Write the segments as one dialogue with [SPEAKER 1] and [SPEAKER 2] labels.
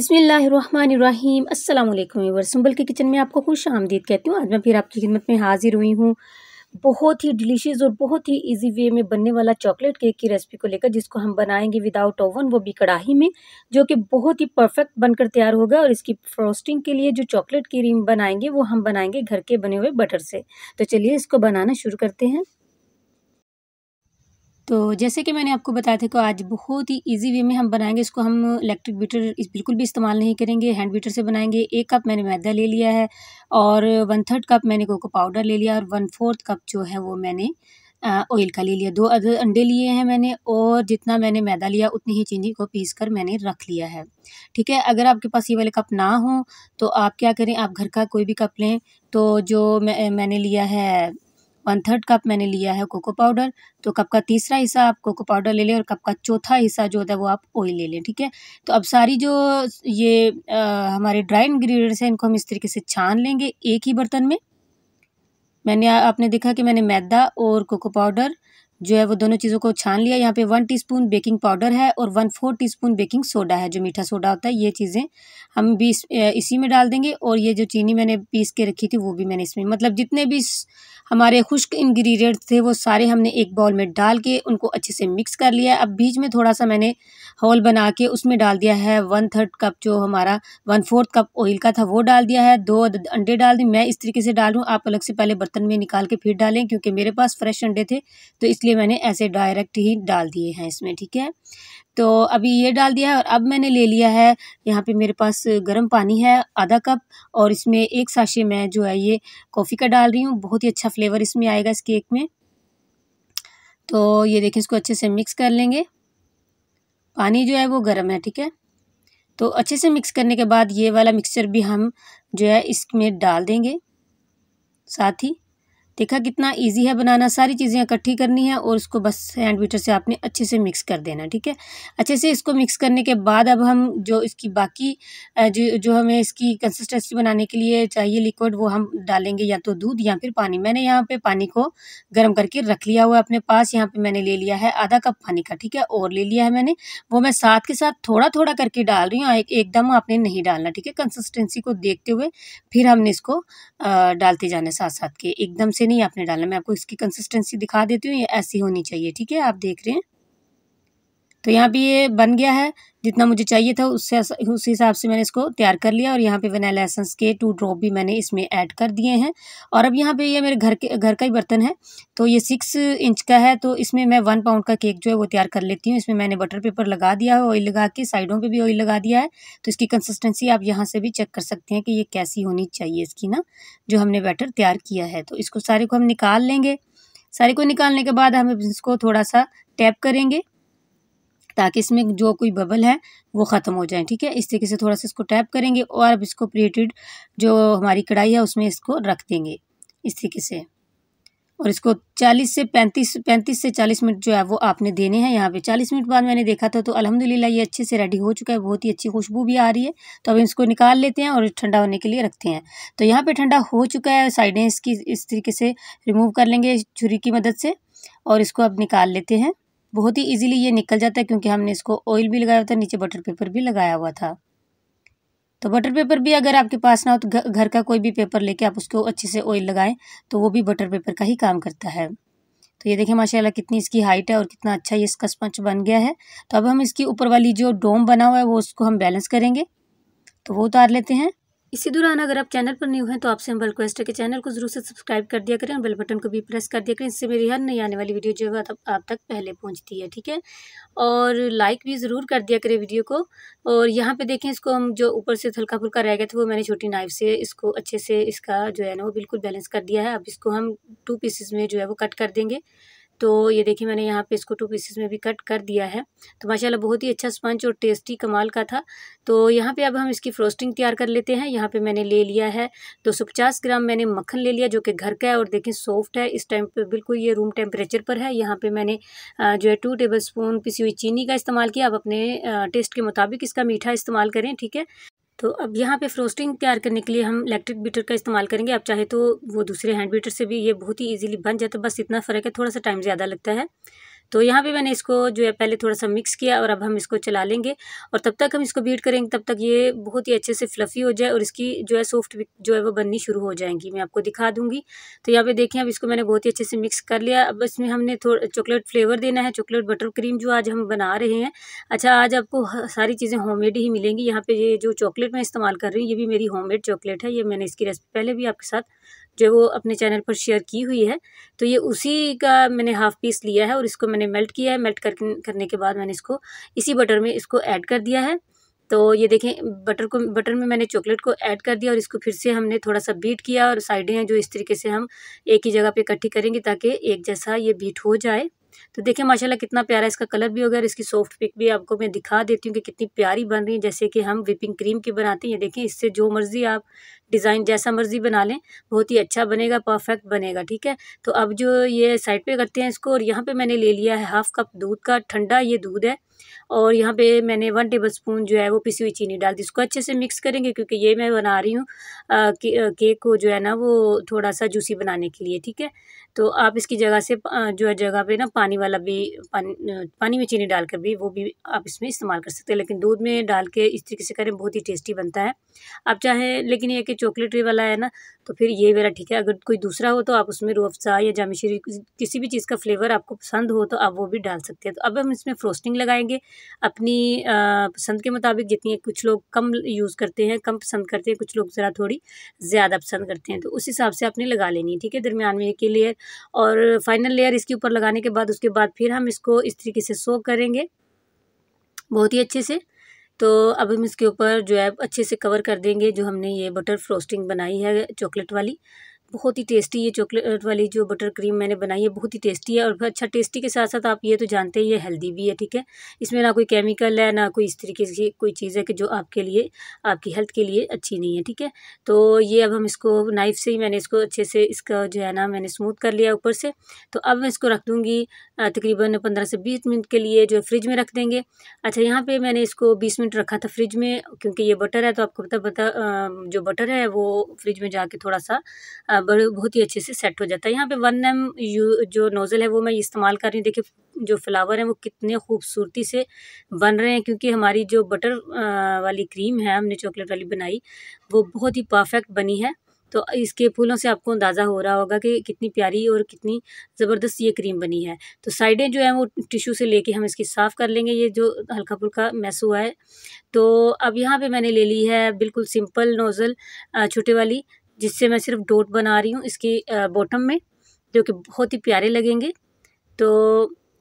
[SPEAKER 1] बसमीम् अल्लाम वर के किचन में आपको खुश आमदीद कहती हूँ आज मैं फिर आपकी खिदमत में हाज़िर हुई हूँ बहुत ही डिलीशियस और बहुत ही इजी वे में बनने वाला चॉकलेट केक की रेसिपी को लेकर जिसको हम बनाएंगे विदाउट ओवन वो भी कढ़ाई में जो कि बहुत ही परफेक्ट बनकर तैयार होगा और इसकी फ्रोस्टिंग के लिए जो चॉकलेट क्रीम बनाएंगे वो हम बनाएंगे घर के बने हुए बटर से तो चलिए इसको बनाना शुरू करते हैं तो जैसे कि मैंने आपको बताया था कि आज बहुत ही इजी वे में हम बनाएंगे इसको हम इलेक्ट्रिक बीटर बिल्कुल भी इस्तेमाल नहीं करेंगे हैंड बीटर से बनाएंगे एक कप मैंने मैदा ले लिया है और वन थर्ड कप मैंने कोको पाउडर ले लिया और वन फोर्थ कप जो है वो मैंने ऑयल का ले लिया दो अदर अंडे लिए हैं मैंने और जितना मैंने मैदा लिया उतनी ही चीनी को पीस कर मैंने रख लिया है ठीक है अगर आपके पास ये वाले कप ना हो तो आप क्या करें आप घर का कोई भी कप लें तो जो मैं मैंने लिया है वन थर्ड कप मैंने लिया है कोको पाउडर तो कप का तीसरा हिस्सा आप कोको पाउडर ले लें और कप का चौथा हिस्सा जो होता है वो आप ऑयल ले लें ठीक है तो अब सारी जो ये आ, हमारे ड्राई इन्ग्रीडियंट्स हैं इनको हम इस तरीके से छान लेंगे एक ही बर्तन में मैंने आपने देखा कि मैंने मैदा और कोको पाउडर जो है वो दोनों चीज़ों को छान लिया यहाँ पे वन टीस्पून बेकिंग पाउडर है और one four teaspoon baking soda है जो मीठा सोडा होता है ये चीज़ें हम भी इस, इसी में डाल देंगे और ये जो चीनी मैंने पीस के रखी थी वो भी मैंने इसमें मतलब जितने भी हमारे खुश्क इन्ग्रीडियंट थे वो सारे हमने एक बाउल में डाल के उनको अच्छे से मिक्स कर लिया अब बीच में थोड़ा सा मैंने होल बना के उसमें डाल दिया है वन थर्ड कप जो हमारा वन फोर्थ कप ऑयल का था वो डाल दिया है दो अंडे डाल दी मैं इस तरीके से डालूँ आप अलग से पहले बर्तन में निकाल के फिर डालें क्योंकि मेरे पास फ्रेश अंडे थे तो इसलिए इसलिए मैंने ऐसे डायरेक्ट ही डाल दिए हैं इसमें ठीक है तो अभी ये डाल दिया है और अब मैंने ले लिया है यहाँ पे मेरे पास गर्म पानी है आधा कप और इसमें एक साशे मैं जो है ये कॉफ़ी का डाल रही हूँ बहुत ही अच्छा फ्लेवर इसमें आएगा इस केक में तो ये देखें इसको अच्छे से मिक्स कर लेंगे पानी जो है वो गर्म है ठीक है तो अच्छे से मिक्स करने के बाद ये वाला मिक्सचर भी हम जो है इसमें डाल देंगे साथ ही देखा कितना इजी है बनाना सारी चीज़ें इकट्ठी करनी है और इसको बस हैंड बीटर से आपने अच्छे से मिक्स कर देना ठीक है अच्छे से इसको मिक्स करने के बाद अब हम जो इसकी बाकी जो जो हमें इसकी कंसिस्टेंसी बनाने के लिए चाहिए लिक्विड वो हम डालेंगे या तो दूध या फिर पानी मैंने यहाँ पर पानी को गर्म करके रख लिया हुआ अपने पास यहाँ पर मैंने ले लिया है आधा कप पानी का ठीक है और ले लिया है मैंने वो मैं साथ के साथ थोड़ा थोड़ा करके डाल रही हूँ एकदम आपने नहीं डालना ठीक है कंसिस्टेंसी को देखते हुए फिर हमने इसको डालते जाना साथ साथ के एकदम से नहीं आपने डालना मैं आपको इसकी कंसिस्टेंसी दिखा देती हूँ ये ऐसी होनी चाहिए ठीक है आप देख रहे हैं तो यहाँ पे ये बन गया है जितना मुझे चाहिए था उससे उस हिसाब से मैंने इसको तैयार कर लिया और यहाँ पे वनीला एसेंस के टू ड्रॉप भी मैंने इसमें ऐड कर दिए हैं और अब यहाँ पे ये मेरे घर के घर का ही बर्तन है तो ये सिक्स इंच का है तो इसमें मैं वन पाउंड का केक जो है वो तैयार कर लेती हूँ इसमें मैंने बटर पेपर लगा दिया है ऑयल लगा के साइडों पर भी ऑयल लगा दिया है तो इसकी कंसिस्टेंसी आप यहाँ से भी चेक कर सकते हैं कि ये कैसी होनी चाहिए इसकी ना जो हमने बैटर तैयार किया है तो इसको सारे को हम निकाल लेंगे सारे को निकालने के बाद हम इसको थोड़ा सा टैप करेंगे ताकि इसमें जो कोई बबल है वो ख़त्म हो जाए ठीक है इस तरीके से थोड़ा सा इसको टैप करेंगे और अब इसको प्रीटेड जो हमारी कढ़ाई है उसमें इसको रख देंगे इस तरीके से और इसको 40 से 35 35 से 40 मिनट जो है वो आपने देने हैं यहाँ पे 40 मिनट बाद मैंने देखा था तो अल्हम्दुलिल्लाह ये अच्छे से रेडी हो चुका है बहुत ही अच्छी खुशबू भी आ रही है तो अब इसको निकाल लेते हैं और ठंडा होने के लिए रखते हैं तो यहाँ पे ठंडा हो चुका है साइडें इसकी इस तरीके से रिमूव कर लेंगे छुरी की मदद से और इसको अब निकाल लेते हैं बहुत ही इजीली ये निकल जाता है क्योंकि हमने इसको ऑयल भी लगाया था नीचे बटर पेपर भी लगाया हुआ था तो बटर पेपर भी अगर आपके पास ना हो तो घर का कोई भी पेपर लेके आप उसको अच्छे से ऑयल लगाएं तो वो भी बटर पेपर का ही काम करता है तो ये देखिए माशाल्लाह कितनी इसकी हाइट है और कितना अच्छा ये इसका स्पंच बन गया है तो अब हम इसकी ऊपर वाली जो डोम बना हुआ है वो उसको हम बैलेंस करेंगे तो वो उतार लेते हैं इसी दौरान अगर आप चैनल पर न्यू हैं तो आपसे हम रिक्वेस्ट है कि चैनल को जरूर से सब्सक्राइब कर दिया करें और बेल बटन को भी प्रेस कर दिया करें इससे मेरी हर नई आने वाली वीडियो जो है आप तक पहले पहुंचती है ठीक है और लाइक भी ज़रूर कर दिया करें वीडियो को और यहाँ पे देखें इसको हम जो ऊपर से हल्का फुल्का रह गया था वो मैंने छोटी नाइफ से इसको अच्छे से इसका जो है ना वो बिल्कुल बैलेंस कर दिया है अब इसको हम टू पीसेज में जो है वो कट कर देंगे तो ये देखिए मैंने यहाँ पे इसको टू पीसेस में भी कट कर दिया है तो माशाल्लाह बहुत ही अच्छा स्पंज और टेस्टी कमाल का था तो यहाँ पे अब हम इसकी फ्रोस्टिंग तैयार कर लेते हैं यहाँ पे मैंने ले लिया है दो सौ पचास ग्राम मैंने मक्खन ले लिया जो कि घर का है और देखें सॉफ्ट है इस टाइम पर बिल्कुल ये रूम टेम्परेचर पर है यहाँ पर मैंने जो है टू टेबल स्पून पिसी हुई चीनी का इस्तेमाल किया आप अपने टेस्ट के मुताबिक इसका मीठा इस्तेमाल करें ठीक है तो अब यहाँ पे फ्रोस्टिंग तैयार करने के लिए हम इलेक्ट्रिक बीटर का इस्तेमाल करेंगे आप चाहे तो वो दूसरे हैंड बीटर से भी ये बहुत ही इजीली बन जाता है बस इतना फ़र्क है थोड़ा सा टाइम ज़्यादा लगता है तो यहाँ पे मैंने इसको जो है पहले थोड़ा सा मिक्स किया और अब हम इसको चला लेंगे और तब तक हम इसको बीट करेंगे तब तक ये बहुत ही अच्छे से फ्लफ़ी हो जाए और इसकी जो है सॉफ्ट जो है वो बननी शुरू हो जाएंगी मैं आपको दिखा दूँगी तो यहाँ पे देखें अब इसको मैंने बहुत ही अच्छे से मिक्स कर लिया अब इसमें हमने थोड़ा चॉकलेट फ्लेवर देना है चॉकलेट बटर क्रीम जो आज हम बना रहे हैं अच्छा आज आपको सारी चीज़ें होम ही मिलेंगी यहाँ पर ये जो चॉकलेट मैं इस्तेमाल कर रही हूँ ये भी मेरी होम चॉकलेट है ये मैंने इसकी रेसिपी पहले भी आपके साथ जो वो अपने चैनल पर शेयर की हुई है तो ये उसी का मैंने हाफ़ पीस लिया है और इसको मैंने मेल्ट किया है मेल्ट कर करने के बाद मैंने इसको इसी बटर में इसको ऐड कर दिया है तो ये देखें बटर को बटर में मैंने चॉकलेट को ऐड कर दिया और इसको फिर से हमने थोड़ा सा बीट किया और साइडें हैं जो इस तरीके से हम एक ही जगह पे इकट्ठी करेंगे ताकि एक जैसा ये बीट हो जाए तो देखिए माशाल्लाह कितना प्यारा इसका कलर भी हो गया और इसकी सॉफ्ट पिक भी आपको मैं दिखा देती हूँ कि कितनी प्यारी बन रही है जैसे कि हम विपिंग क्रीम की बनाते हैं देखें इससे जो मर्ज़ी आप डिज़ाइन जैसा मर्ज़ी बना लें बहुत ही अच्छा बनेगा परफेक्ट बनेगा ठीक है तो अब जो ये साइड पर करते हैं इसको और यहाँ पर मैंने ले लिया है हाफ़ कप दूध का ठंडा ये दूध है और यहाँ पे मैंने वन टेबल स्पून जो है वो पिसी हुई चीनी डाल दी इसको अच्छे से मिक्स करेंगे क्योंकि ये मैं बना रही हूँ के, केक को जो है ना वो थोड़ा सा जूसी बनाने के लिए ठीक है तो आप इसकी जगह से जो है जगह पे ना पानी वाला भी पानी पानी में चीनी डालकर भी वो भी आप इसमें इस्तेमाल कर सकते हैं लेकिन दूध में डाल के इस तरीके से करें बहुत ही टेस्टी बनता है आप चाहे लेकिन ये कि चॉकलेटरी वाला है ना तो फिर ये वाला ठीक है अगर कोई दूसरा हो तो आप उसमें रोफजा या जामिशरी किसी भी चीज़ का फ्लेवर आपको पसंद हो तो आप वो भी डाल सकते हैं तो अब हम इसमें फ्रोस्टिंग लगाएंगे करेंगे अपनी पसंद के मुताबिक जितनी कुछ लोग कम यूज़ करते हैं कम पसंद करते हैं कुछ लोग ज़रा थोड़ी ज़्यादा पसंद करते हैं तो उस हिसाब से आपने लगा लेनी है ठीक है दरमियान में एक लेयर और फाइनल लेयर इसके ऊपर लगाने के बाद उसके बाद फिर हम इसको इस तरीके से सो करेंगे बहुत ही अच्छे से तो अब हम इसके ऊपर जो है अच्छे से कवर कर देंगे जो हमने ये बटर फ्रोस्टिंग बनाई है चॉकलेट वाली बहुत ही टेस्टी ये चॉकलेट वाली जो बटर क्रीम मैंने बनाई है बहुत ही टेस्टी है और अच्छा टेस्टी के साथ साथ आप ये तो जानते ही ये हेल्दी भी है ठीक है इसमें ना कोई केमिकल है ना कोई इस तरीके की कोई चीज़ है कि जो आपके लिए आपकी हेल्थ के लिए अच्छी नहीं है ठीक है तो ये अब हम इसको नाइफ़ से ही मैंने इसको अच्छे से इसका जो है ना मैंने स्मूथ कर लिया ऊपर से तो अब मैं इसको रख दूँगी तकरीबन पंद्रह से बीस मिनट के लिए जो फ्रिज में रख देंगे अच्छा यहाँ पर मैंने इसको बीस मिनट रखा था फ्रिज में क्योंकि ये बटर है तो आपको पता पता जो बटर है वो फ्रिज में जा थोड़ा सा बड़े बहुत ही अच्छे से सेट हो जाता है यहाँ पे वन एम यू जो नोज़ल है वो मैं इस्तेमाल कर रही हूँ देखिए जो फ्लावर हैं वो कितने खूबसूरती से बन रहे हैं क्योंकि हमारी जो बटर वाली क्रीम है हमने चॉकलेट वाली बनाई वो बहुत ही परफेक्ट बनी है तो इसके फूलों से आपको अंदाज़ा हो रहा होगा कि कितनी प्यारी और कितनी ज़बरदस्त ये क्रीम बनी है तो साइडें जो है वो टिशू से लेके हम इसकी साफ़ कर लेंगे ये जो हल्का फुल्का मैस हुआ है तो अब यहाँ पे मैंने ले ली है बिल्कुल सिंपल नोज़ल छोटे वाली जिससे मैं सिर्फ डोट बना रही हूँ इसकी बॉटम में जो कि बहुत ही प्यारे लगेंगे तो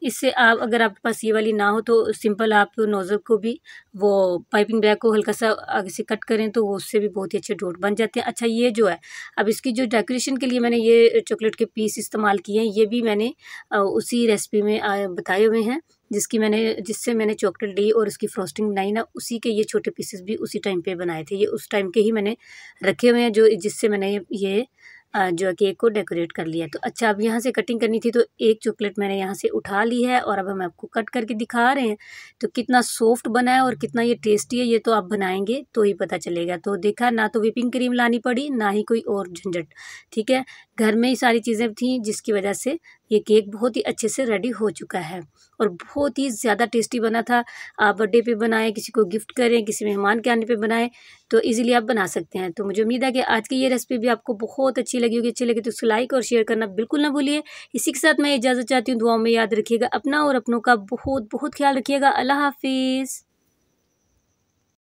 [SPEAKER 1] इससे आप अगर आपके पास ये वाली ना हो तो सिंपल आप नोज़ल को भी वो पाइपिंग बैग को हल्का सा आगे से कट करें तो वो उससे भी बहुत ही अच्छे डोट बन जाते हैं अच्छा ये जो है अब इसकी जो डेकोरेशन के लिए मैंने ये चॉकलेट के पीस इस्तेमाल किए हैं ये भी मैंने उसी रेसिपी में बताए हुए हैं जिसकी मैंने जिससे मैंने चॉकलेट ली और उसकी फ्रॉस्टिंग बनाई ना उसी के ये छोटे पीसेस भी उसी टाइम पे बनाए थे ये उस टाइम के ही मैंने रखे हुए हैं जो जिससे मैंने ये जो है केक को डेकोरेट कर लिया तो अच्छा अब यहाँ से कटिंग करनी थी तो एक चॉकलेट मैंने यहाँ से उठा ली है और अब हम आपको कट करके दिखा रहे हैं तो कितना सॉफ्ट बना है और कितना ये टेस्टी है ये तो आप बनाएंगे तो ही पता चलेगा तो देखा ना तो विपिंग क्रीम लानी पड़ी ना ही कोई और झंझट ठीक है घर में ही सारी चीज़ें थीं जिसकी वजह से ये केक बहुत ही अच्छे से रेडी हो चुका है और बहुत ही ज़्यादा टेस्टी बना था आप बर्थडे पे बनाएं किसी को गिफ्ट करें किसी मेहमान के आने पे बनाएं तो इजीली आप बना सकते हैं तो मुझे उम्मीद है कि आज की ये रेसिपी भी आपको बहुत अच्छी लगी होगी अच्छी लगी तो उसको लाइक और शेयर करना बिल्कुल ना भूलिए इसी के साथ मैं इजाज़त चाहती हूँ दुआओं में याद रखिएगा अपना और अपनों का बहुत बहुत ख्याल रखिएगा अल्लाह हाफिज़